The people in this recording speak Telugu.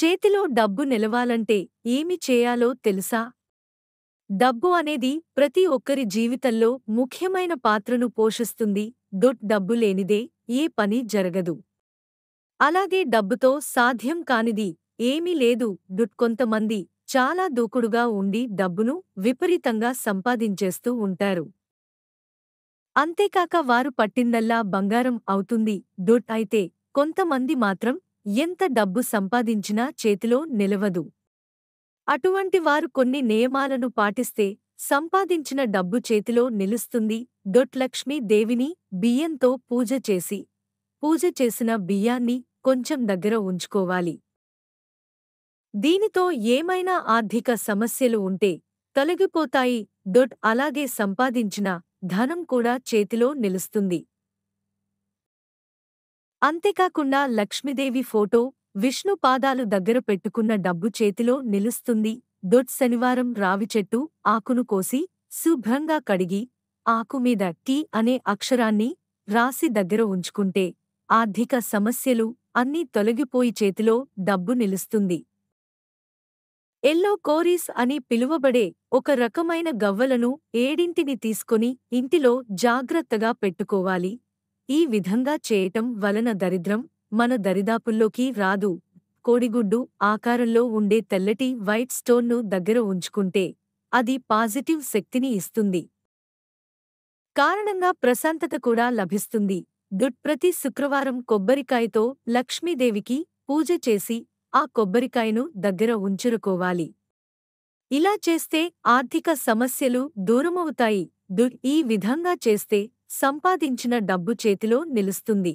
చేతిలో డబ్బు నిలవాలంటే ఏమి చేయాలో తెలుసా డబ్బు అనేది ప్రతి ఒక్కరి జీవితంలో ముఖ్యమైన పాత్రను పోషిస్తుంది డొట్ డబ్బు లేనిదే ఏ పని జరగదు అలాగే డబ్బుతో సాధ్యం కానిది ఏమీ లేదు డుట్ కొంతమంది చాలా దూకుడుగా ఉండి డబ్బును విపరీతంగా సంపాదించేస్తూ ఉంటారు అంతేకాక వారు పట్టిందల్లా బంగారం అవుతుంది డుట్ అయితే కొంతమంది మాత్రం ఎంత డబ్బు సంపాదించినా చేతిలో నిలవదు అటువంటి వారు కొన్ని నియమాలను పాటిస్తే సంపాదించిన డబ్బు చేతిలో నిలుస్తుంది దొట్లక్ష్మీ దేవిని బియ్యంతో పూజ చేసి పూజ చేసిన బియ్యాన్ని కొంచెం దగ్గర ఉంచుకోవాలి దీనితో ఏమైనా ఆర్థిక సమస్యలు ఉంటే తొలగిపోతాయి దొట్ అలాగే సంపాదించిన ధనం కూడా చేతిలో నిలుస్తుంది అంతేకాకుండా లక్ష్మీదేవి ఫోటో విష్ణు పాదాలు దగ్గర పెట్టుకున్న డబ్బు చేతిలో నిలుస్తుంది దొడ్ శనివారం రావి చెట్టు ఆకును కోసి శుభ్రంగా కడిగి ఆకుమీద టీ అనే అక్షరాన్ని రాసి దగ్గర ఉంచుకుంటే ఆర్థిక సమస్యలు అన్నీ తొలగిపోయి చేతిలో డబ్బు నిలుస్తుంది ఎల్లో కోరీస్ అని పిలువబడే ఒక రకమైన గవ్వలను ఏడింటిని తీసుకుని ఇంటిలో జాగ్రత్తగా పెట్టుకోవాలి ఈ విధంగా చేయటం వలన దరిద్రం మన దరిదాపుల్లోకి రాదు కోడిగుడ్డు ఆకారంలో ఉండే తెల్లటి వైట్ స్టోన్ను దగ్గర ఉంచుకుంటే అది పాజిటివ్ శక్తిని ఇస్తుంది కారణంగా ప్రశాంతత కూడా లభిస్తుంది దుట్ప్రతి శుక్రవారం కొబ్బరికాయతో లక్ష్మీదేవికి పూజ చేసి ఆ కొబ్బరికాయను దగ్గర ఉంచురుకోవాలి ఇలా చేస్తే ఆర్థిక సమస్యలు దూరమవుతాయి దు ఈ విధంగా చేస్తే సంపాదించిన డబ్బు చేతిలో నిలుస్తుంది